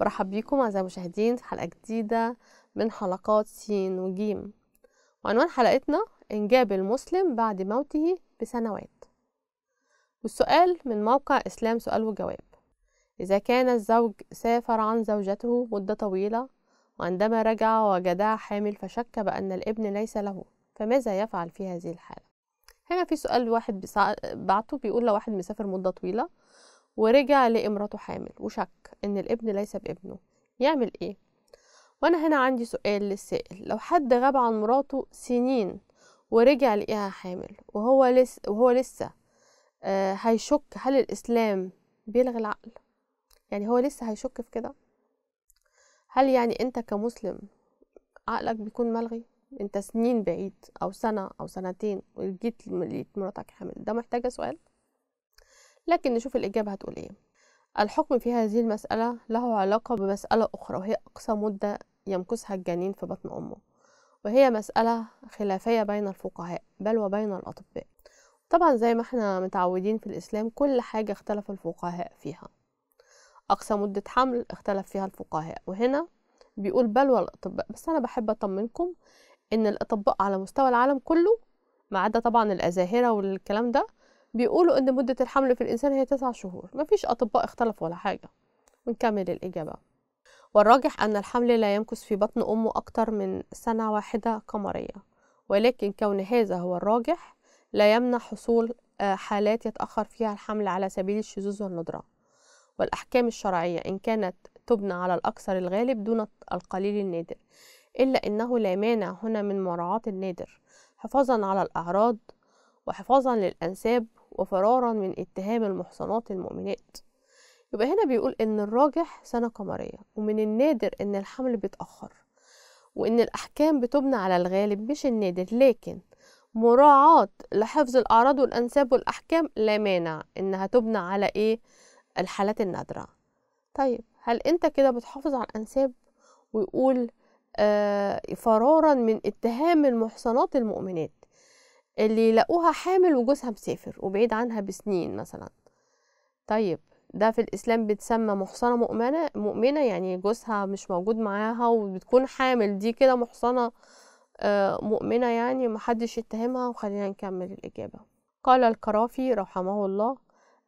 برحب بيكم أعزائي المشاهدين في حلقة جديدة من حلقات س وجيم وعنوان حلقتنا إنجاب المسلم بعد موته بسنوات والسؤال من موقع إسلام سؤال وجواب إذا كان الزوج سافر عن زوجته مدة طويلة وعندما رجع وجدها حامل فشك بأن الابن ليس له فماذا يفعل في هذه الحالة؟ هنا في سؤال واحد بعته بيقول لو واحد مسافر مدة طويلة ورجع لامراته حامل وشك ان الابن ليس بابنه يعمل ايه وانا هنا عندي سؤال للسائل لو حد غاب عن مراته سنين ورجع لقيها حامل وهو لسه وهو لسه آه هيشك هل الاسلام بيلغي العقل يعني هو لسه هيشك في كده هل يعني انت كمسلم عقلك بيكون ملغي انت سنين بعيد او سنه او سنتين وجيت لقيت مراتك حامل ده محتاجه سؤال لكن نشوف الإجابة هتقول إيه الحكم في هذه المسألة له علاقة بمسألة أخرى وهي أقصى مدة يمكثها الجنين في بطن أمه وهي مسألة خلافية بين الفقهاء بل وبين الأطباء طبعا زي ما احنا متعودين في الإسلام كل حاجة اختلف الفقهاء فيها أقصى مدة حمل اختلف فيها الفقهاء وهنا بيقول بل والأطباء بس أنا بحب أطمنكم إن الأطباء على مستوى العالم كله ما عدا طبعا الأزاهرة والكلام ده بيقولوا ان مدة الحمل في الانسان هي تسع شهور مفيش اطباء اختلفوا ولا حاجة ونكمل الاجابة والراجح ان الحمل لا يمكث في بطن امه اكتر من سنة واحدة قمرية ولكن كون هذا هو الراجح لا يمنع حصول آه، حالات يتأخر فيها الحمل على سبيل الشذوذ والندرة والأحكام الشرعية إن كانت تبنى على الأكثر الغالب دون القليل النادر إلا أنه لا مانع هنا من مراعاة النادر حفاظا على الأعراض وحفاظا للأنساب وفرارا من اتهام المحصنات المؤمنات يبقى هنا بيقول ان الراجح سنة قمرية ومن النادر ان الحمل بيتأخر وان الاحكام بتبنى على الغالب مش النادر لكن مراعاة لحفظ الاعراض والانساب والاحكام لا مانع انها تبنى على ايه الحالات النادرة طيب هل انت كده بتحافظ على الانساب ويقول آه فرارا من اتهام المحصنات المؤمنات اللي لقوها حامل وجوزها مسافر وبعيد عنها بسنين مثلا طيب ده في الإسلام بتسمى محصنة مؤمنة مؤمنة يعني جوزها مش موجود معاها وبتكون حامل دي كده محصنة آه، مؤمنة يعني محدش يتهمها وخلينا نكمل الإجابة قال الكرافي رحمه الله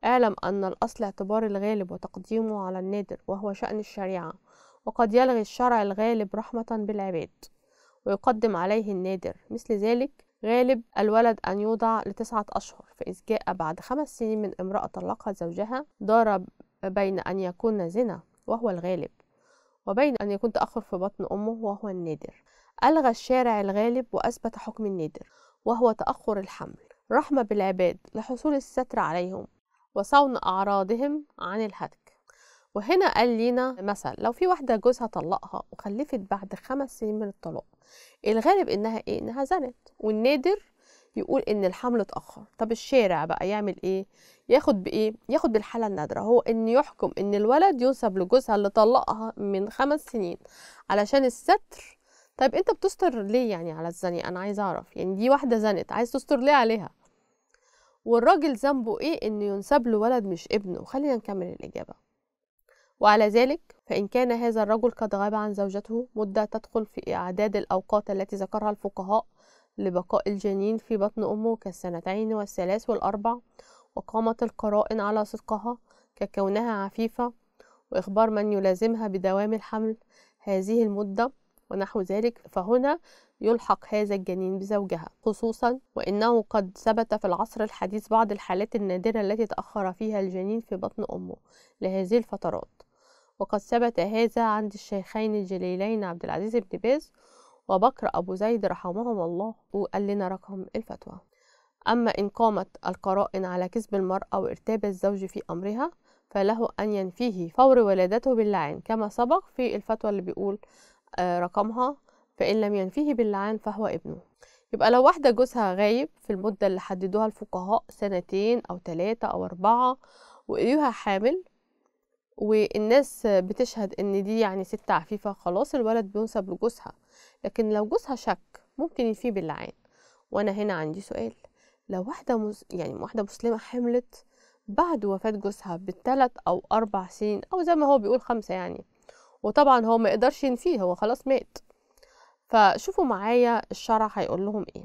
أعلم أن الأصل اعتبار الغالب وتقديمه على النادر وهو شأن الشريعة وقد يلغي الشرع الغالب رحمة بالعباد ويقدم عليه النادر مثل ذلك غالب الولد أن يوضع لتسعة أشهر فإذا جاء بعد خمس سنين من امرأة طلقها زوجها دار بين أن يكون زنا وهو الغالب وبين أن يكون تأخر في بطن أمه وهو النادر ألغى الشارع الغالب وأثبت حكم النادر وهو تأخر الحمل رحمة بالعباد لحصول الستر عليهم وصون أعراضهم عن الهتك وهنا قال لينا مثلا لو في واحدة جوزها طلقها وخلفت بعد خمس سنين من الطلاق الغالب إنها إيه؟ إنها زنت والنادر يقول إن الحمل اتأخر طب الشارع بقى يعمل إيه؟ ياخد بإيه؟ ياخد بالحالة النادرة هو إن يحكم إن الولد ينسب لجوزها اللي طلقها من خمس سنين علشان الستر طيب أنت بتستر ليه يعني على الزني أنا عايزة أعرف يعني دي واحدة زنت عايز تستر ليه عليها؟ والراجل ذنبه إيه إنه ينسب له ولد مش ابنه؟ خلينا نكمل الإجابة وعلى ذلك فإن كان هذا الرجل قد غاب عن زوجته مدة تدخل في أعداد الأوقات التي ذكرها الفقهاء لبقاء الجنين في بطن أمه كالسنتين والثلاث والأربع وقامت القرائن على صدقها ككونها عفيفة وإخبار من يلازمها بدوام الحمل هذه المدة ونحو ذلك فهنا يلحق هذا الجنين بزوجها خصوصا وإنه قد ثبت في العصر الحديث بعض الحالات النادرة التي تأخر فيها الجنين في بطن أمه لهذه الفترات وقد ثبت هذا عند الشيخين الجليلين عبد العزيز بن باز وبكر أبو زيد رحمهم الله وقال لنا رقم الفتوى أما إن قامت القرائن على كسب المرأة وإرتاب الزوج في أمرها فله أن ينفيه فور ولادته باللعان كما سبق في الفتوى اللي بيقول آه، رقمها فإن لم ينفيه باللعان فهو ابنه يبقى لو واحدة جوزها غايب في المدة اللي حددوها الفقهاء سنتين أو ثلاثة أو أربعة وإيها حامل والناس بتشهد ان دي يعني ست عفيفة خلاص الولد بينسب لجوزها لكن لو جوزها شك ممكن يفيه باللعان وانا هنا عندي سؤال لو واحدة مز... يعني واحدة مسلمة حملت بعد وفاة جوزها بالثلاث او اربع سنين او زي ما هو بيقول خمسة يعني وطبعا هو ما يقدرش ينفيه هو خلاص مات فشوفوا معايا الشرع هيقول لهم ايه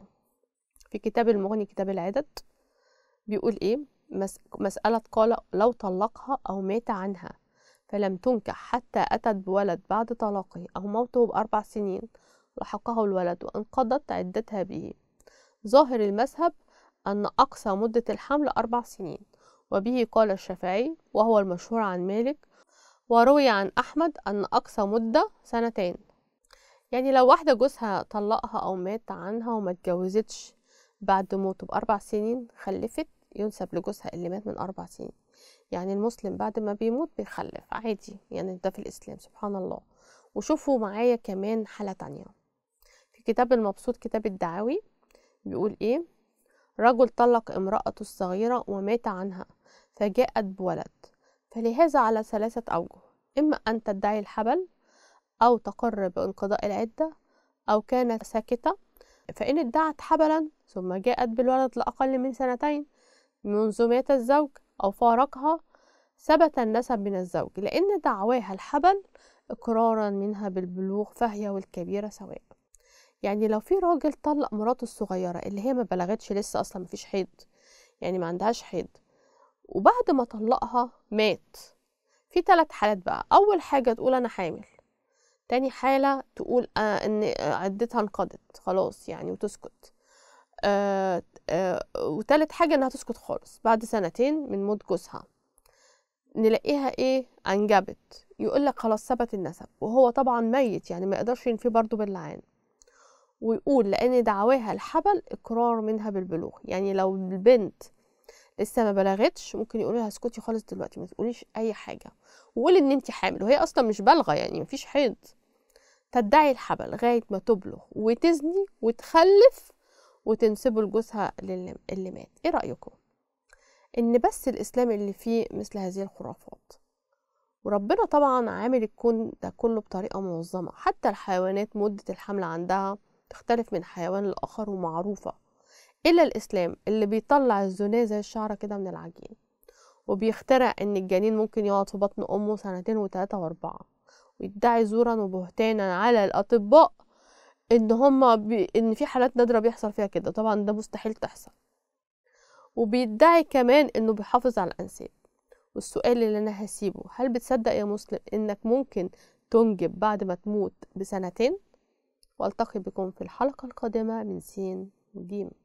في كتاب المغني كتاب العدد بيقول ايه مسألة قال لو طلقها أو مات عنها فلم تنكح حتى أتت بولد بعد طلاقه أو موته بأربع سنين لحقه الولد وانقضت عدتها به ظاهر المذهب أن أقصى مدة الحمل أربع سنين وبه قال الشافعي وهو المشهور عن مالك وروي عن أحمد أن أقصى مدة سنتين يعني لو واحدة جوزها طلقها أو مات عنها وما اتجوزتش بعد موته بأربع سنين خلفت ينسب لجوزها اللي مات من أربع سنين يعني المسلم بعد ما بيموت بيخلف عادي يعني ده في الإسلام سبحان الله وشوفوا معايا كمان حالة تانية في كتاب المبسوط كتاب الدعاوي بيقول إيه رجل طلق امرأته الصغيرة ومات عنها فجاءت بولد فلهذا على ثلاثة أوجه إما أن تدعي الحبل أو تقر بانقضاء العدة أو كانت ساكتة فإن ادعت حبلا ثم جاءت بالولد لأقل من سنتين منذ مات الزوج أو فارقها ثبت النسب من الزوج لأن دعواها الحبل إقرارا منها بالبلوغ فهي والكبيرة سواء يعني لو في راجل طلق مراته الصغيرة اللي هي ما بلغتش لسه أصلا مفيش حيض يعني ما عندهاش حيض وبعد ما طلقها مات في ثلاث حالات بقى أول حاجة تقول أنا حامل تاني حالة تقول آه، إن عدتها انقضت خلاص يعني وتسكت آه، آه، وتالت حاجة إنها تسكت خالص بعد سنتين من موت جوزها نلاقيها إيه أنجبت يقول لك خلاص ثبت النسب وهو طبعا ميت يعني ما يقدرش ينفيه برضه باللعان ويقول لأن دعواها الحبل إقرار منها بالبلوغ يعني لو البنت لسه ما بلغتش ممكن يقول لها اسكتي خالص دلوقتي ما تقوليش اي حاجه وقولي ان انت حامل وهي اصلا مش بالغه يعني مفيش حيض تدعي الحبل لغايه ما تبلغ وتزني وتخلف وتنسبوا لجوزها اللي مات ايه رايكم ان بس الاسلام اللي فيه مثل هذه الخرافات وربنا طبعا عامل الكون ده كله بطريقه منظمه حتى الحيوانات مده الحمل عندها تختلف من حيوان لاخر ومعروفه الا الاسلام اللي بيطلع الزناة زي الشعره كده من العجين وبيخترع ان الجنين ممكن يقعد في بطن امه سنتين وثلاثه واربعه ويدعي زورا وبهتانا على الاطباء ان هما بي ان في حالات نادره بيحصل فيها كده طبعا ده مستحيل تحصل وبيدعي كمان انه بيحافظ على الانساب والسؤال اللي انا هسيبه هل بتصدق يا مسلم انك ممكن تنجب بعد ما تموت بسنتين والتقي بكم في الحلقه القادمه من سين جيم